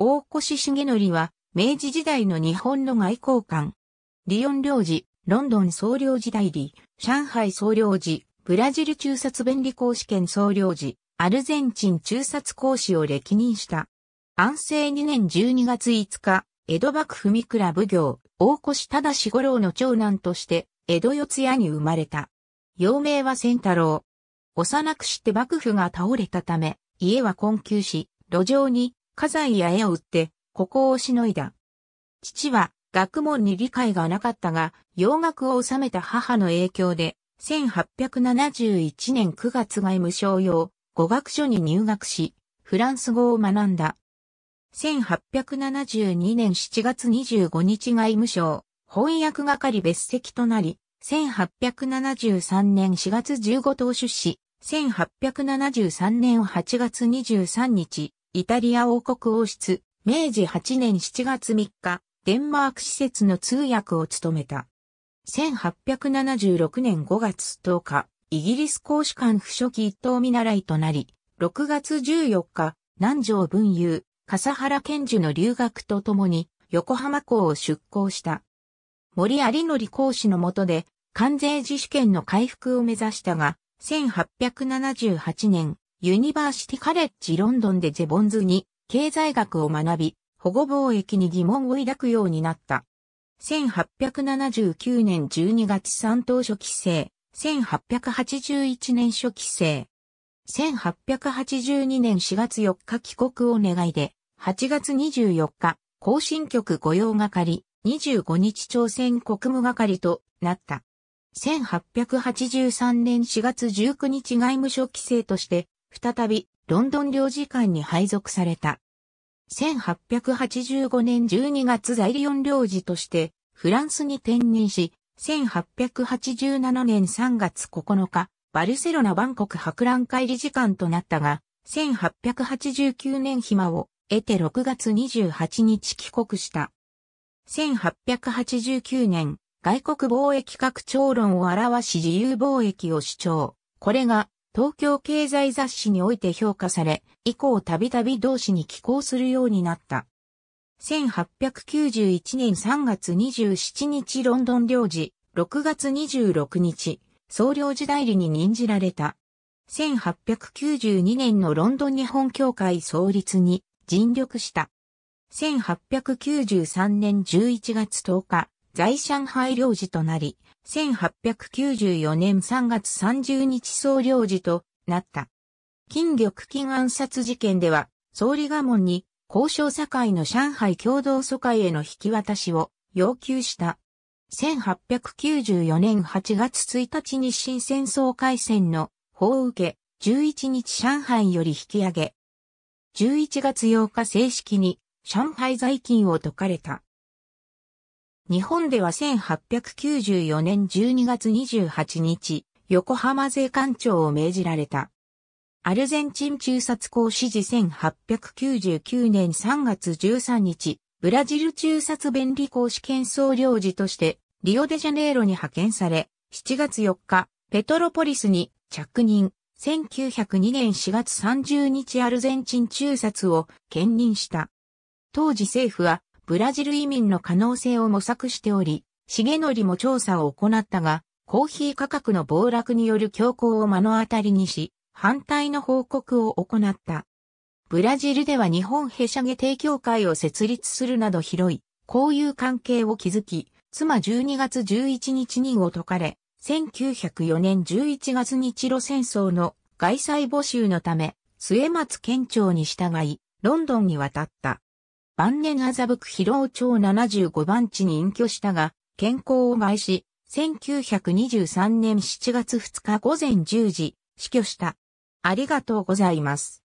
大越重則は、明治時代の日本の外交官。リヨン領事、ロンドン総領事代理、上海総領事、ブラジル中殺弁理公試験総領事、アルゼンチン中殺公使を歴任した。安政2年12月5日、江戸幕府三倉奉行、大越忠五郎の長男として、江戸四谷に生まれた。幼名は千太郎。幼くして幕府が倒れたため、家は困窮し、路上に家財や絵を売って、ここをしのいだ。父は学問に理解がなかったが、洋楽を収めた母の影響で、1871年9月外務省用語学書に入学し、フランス語を学んだ。1872年7月25日外務省翻訳係別席となり、1873年4月15等出資、1873年8月23日、イタリア王国王室、明治8年7月3日、デンマーク施設の通訳を務めた。1876年5月10日、イギリス公使館不書記一等見習いとなり、6月14日、南城文雄、笠原賢治の留学とともに、横浜港を出港した。森有則公使の下で、関税自主権の回復を目指したが、1878年、ユニバーシティカレッジロンドンでゼボンズに経済学を学び、保護貿易に疑問を抱くようになった。1879年12月3等初期生、1881年初期生。1882年4月4日帰国を願いで、8月24日、後進局御用係、25日朝鮮国務係となった。1883年4月19日外務省規制として再びロンドン領事館に配属された。1885年12月在リオン領事としてフランスに転任し、1887年3月9日、バルセロナ万国博覧会理事館となったが、1889年暇を得て6月28日帰国した。1889年、外国貿易拡張論を表し自由貿易を主張。これが東京経済雑誌において評価され、以降たびたび同誌に寄稿するようになった。1891年3月27日ロンドン領事、6月26日、総領事代理に任じられた。1892年のロンドン日本協会創立に尽力した。1893年11月10日、在上海領事となり、1894年3月30日総領事となった。金玉金暗殺事件では、総理賀門に交渉会の上海共同疎開への引き渡しを要求した。1894年8月1日日清戦争開戦の法を受け、11日上海より引き上げ。11月8日正式に上海在勤を解かれた。日本では1894年12月28日、横浜税関庁を命じられた。アルゼンチン中殺公指示1899年3月13日、ブラジル中殺便利公試験総領事として、リオデジャネイロに派遣され、7月4日、ペトロポリスに着任、1902年4月30日アルゼンチン中殺を兼任した。当時政府はブラジル移民の可能性を模索しており、重則も調査を行ったが、コーヒー価格の暴落による強行を目の当たりにし、反対の報告を行った。ブラジルでは日本ヘシャゲ提供会を設立するなど広い、交友関係を築き、妻12月11日にご解かれ、1904年11月日露戦争の外債募集のため、末松県庁に従い、ロンドンに渡った。晩年麻布区広尾町75番地に隠居したが、健康を害し、1923年7月2日午前10時、死去した。ありがとうございます。